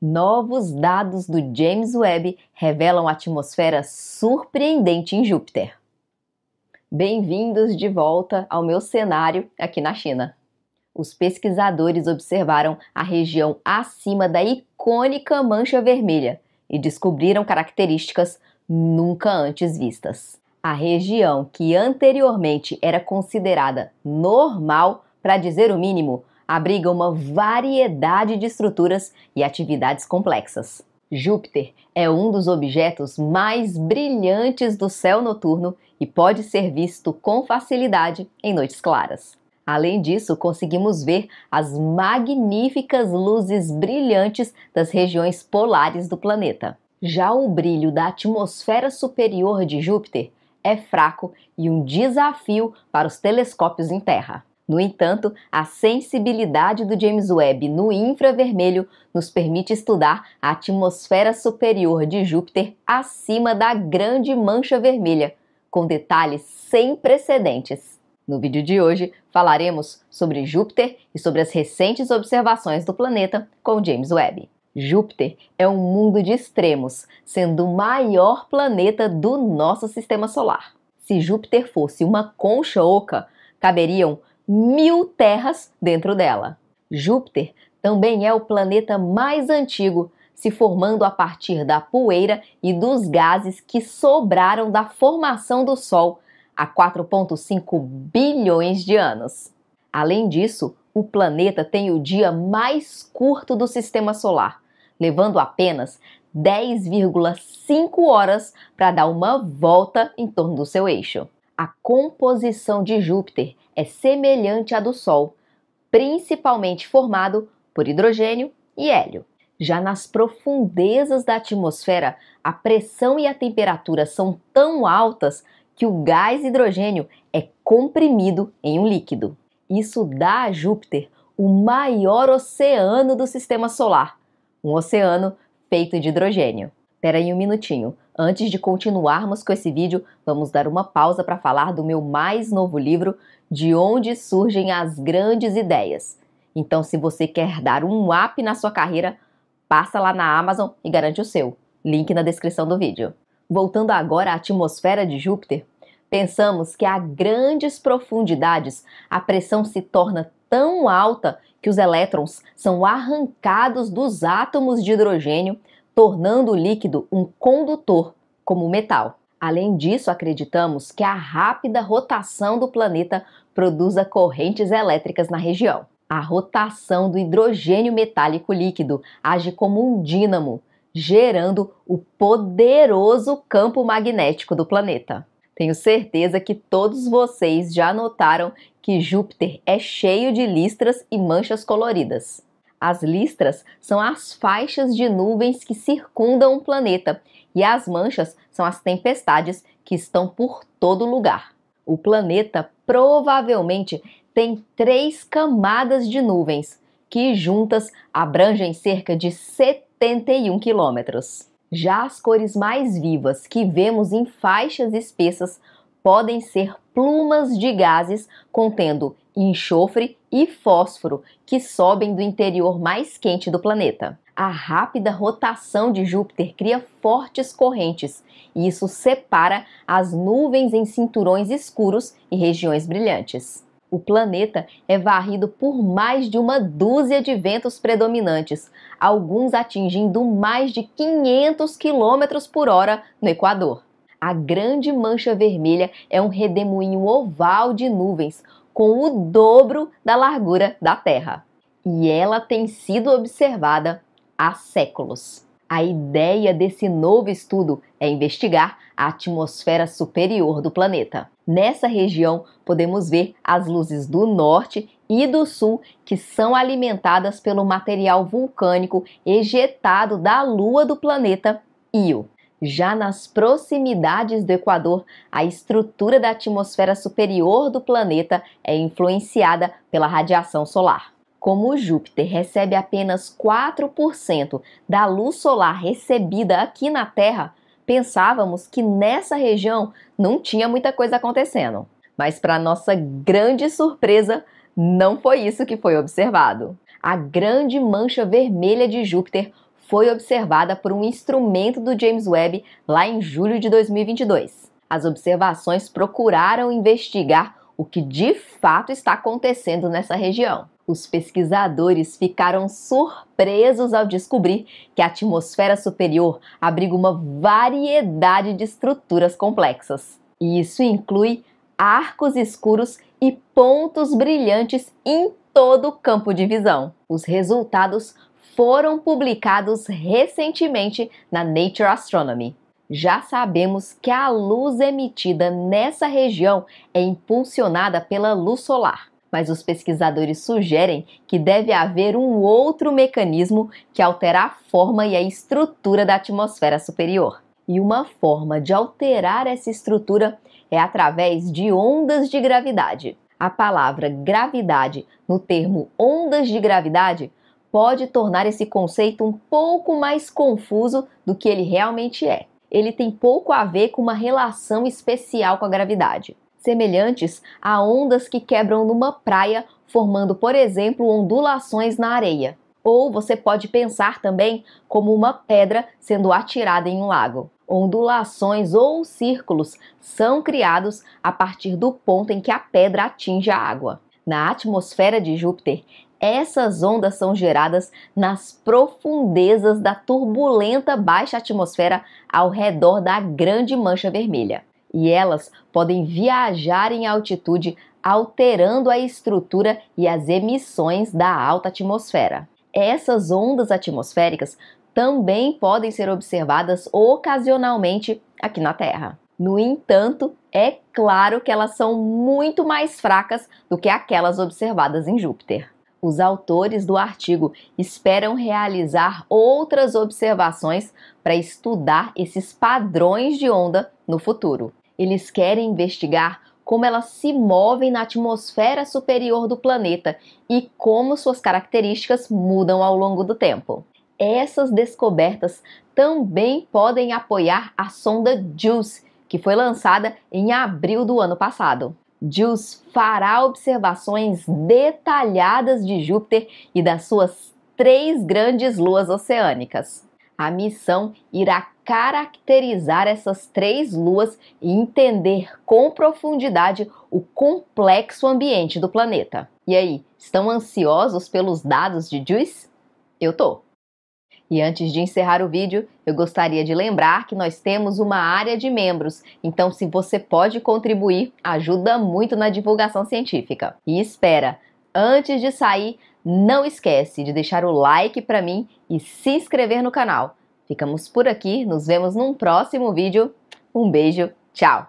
Novos dados do James Webb revelam atmosfera surpreendente em Júpiter. Bem-vindos de volta ao meu cenário aqui na China. Os pesquisadores observaram a região acima da icônica mancha vermelha e descobriram características nunca antes vistas. A região que anteriormente era considerada normal, para dizer o mínimo, abriga uma variedade de estruturas e atividades complexas. Júpiter é um dos objetos mais brilhantes do céu noturno e pode ser visto com facilidade em noites claras. Além disso, conseguimos ver as magníficas luzes brilhantes das regiões polares do planeta. Já o brilho da atmosfera superior de Júpiter é fraco e um desafio para os telescópios em terra. No entanto, a sensibilidade do James Webb no infravermelho nos permite estudar a atmosfera superior de Júpiter acima da grande mancha vermelha, com detalhes sem precedentes. No vídeo de hoje, falaremos sobre Júpiter e sobre as recentes observações do planeta com James Webb. Júpiter é um mundo de extremos, sendo o maior planeta do nosso sistema solar. Se Júpiter fosse uma concha oca, caberiam mil terras dentro dela. Júpiter também é o planeta mais antigo, se formando a partir da poeira e dos gases que sobraram da formação do Sol há 4,5 bilhões de anos. Além disso, o planeta tem o dia mais curto do sistema solar, levando apenas 10,5 horas para dar uma volta em torno do seu eixo. A composição de Júpiter é semelhante à do Sol, principalmente formado por hidrogênio e hélio. Já nas profundezas da atmosfera, a pressão e a temperatura são tão altas que o gás hidrogênio é comprimido em um líquido. Isso dá a Júpiter o maior oceano do sistema solar, um oceano feito de hidrogênio. Espera aí um minutinho. Antes de continuarmos com esse vídeo, vamos dar uma pausa para falar do meu mais novo livro, De Onde Surgem as Grandes Ideias. Então, se você quer dar um up na sua carreira, passa lá na Amazon e garante o seu. Link na descrição do vídeo. Voltando agora à atmosfera de Júpiter, pensamos que a grandes profundidades a pressão se torna tão alta que os elétrons são arrancados dos átomos de hidrogênio tornando o líquido um condutor, como o metal. Além disso, acreditamos que a rápida rotação do planeta produza correntes elétricas na região. A rotação do hidrogênio metálico líquido age como um dínamo, gerando o poderoso campo magnético do planeta. Tenho certeza que todos vocês já notaram que Júpiter é cheio de listras e manchas coloridas. As listras são as faixas de nuvens que circundam o planeta e as manchas são as tempestades que estão por todo lugar. O planeta provavelmente tem três camadas de nuvens, que juntas abrangem cerca de 71 quilômetros. Já as cores mais vivas que vemos em faixas espessas podem ser plumas de gases contendo enxofre e fósforo, que sobem do interior mais quente do planeta. A rápida rotação de Júpiter cria fortes correntes, e isso separa as nuvens em cinturões escuros e regiões brilhantes. O planeta é varrido por mais de uma dúzia de ventos predominantes, alguns atingindo mais de 500 km por hora no Equador. A Grande Mancha Vermelha é um redemoinho oval de nuvens, com o dobro da largura da Terra. E ela tem sido observada há séculos. A ideia desse novo estudo é investigar a atmosfera superior do planeta. Nessa região, podemos ver as luzes do norte e do sul que são alimentadas pelo material vulcânico ejetado da lua do planeta Io. Já nas proximidades do Equador, a estrutura da atmosfera superior do planeta é influenciada pela radiação solar. Como Júpiter recebe apenas 4% da luz solar recebida aqui na Terra, pensávamos que nessa região não tinha muita coisa acontecendo. Mas, para nossa grande surpresa, não foi isso que foi observado. A grande mancha vermelha de Júpiter foi observada por um instrumento do James Webb lá em julho de 2022. As observações procuraram investigar o que de fato está acontecendo nessa região. Os pesquisadores ficaram surpresos ao descobrir que a atmosfera superior abriga uma variedade de estruturas complexas. E isso inclui arcos escuros e pontos brilhantes em todo o campo de visão. Os resultados foram publicados recentemente na Nature Astronomy. Já sabemos que a luz emitida nessa região é impulsionada pela luz solar, mas os pesquisadores sugerem que deve haver um outro mecanismo que altera a forma e a estrutura da atmosfera superior. E uma forma de alterar essa estrutura é através de ondas de gravidade. A palavra gravidade no termo ondas de gravidade pode tornar esse conceito um pouco mais confuso do que ele realmente é. Ele tem pouco a ver com uma relação especial com a gravidade, semelhantes a ondas que quebram numa praia, formando, por exemplo, ondulações na areia. Ou você pode pensar também como uma pedra sendo atirada em um lago. Ondulações ou círculos são criados a partir do ponto em que a pedra atinge a água. Na atmosfera de Júpiter, essas ondas são geradas nas profundezas da turbulenta baixa atmosfera ao redor da Grande Mancha Vermelha. E elas podem viajar em altitude, alterando a estrutura e as emissões da alta atmosfera. Essas ondas atmosféricas também podem ser observadas ocasionalmente aqui na Terra. No entanto, é claro que elas são muito mais fracas do que aquelas observadas em Júpiter os autores do artigo esperam realizar outras observações para estudar esses padrões de onda no futuro. Eles querem investigar como elas se movem na atmosfera superior do planeta e como suas características mudam ao longo do tempo. Essas descobertas também podem apoiar a sonda JUICE, que foi lançada em abril do ano passado. Jules fará observações detalhadas de Júpiter e das suas três grandes luas oceânicas. A missão irá caracterizar essas três luas e entender com profundidade o complexo ambiente do planeta. E aí, estão ansiosos pelos dados de Juice? Eu tô! E antes de encerrar o vídeo, eu gostaria de lembrar que nós temos uma área de membros, então se você pode contribuir, ajuda muito na divulgação científica. E espera, antes de sair, não esquece de deixar o like para mim e se inscrever no canal. Ficamos por aqui, nos vemos num próximo vídeo. Um beijo, tchau!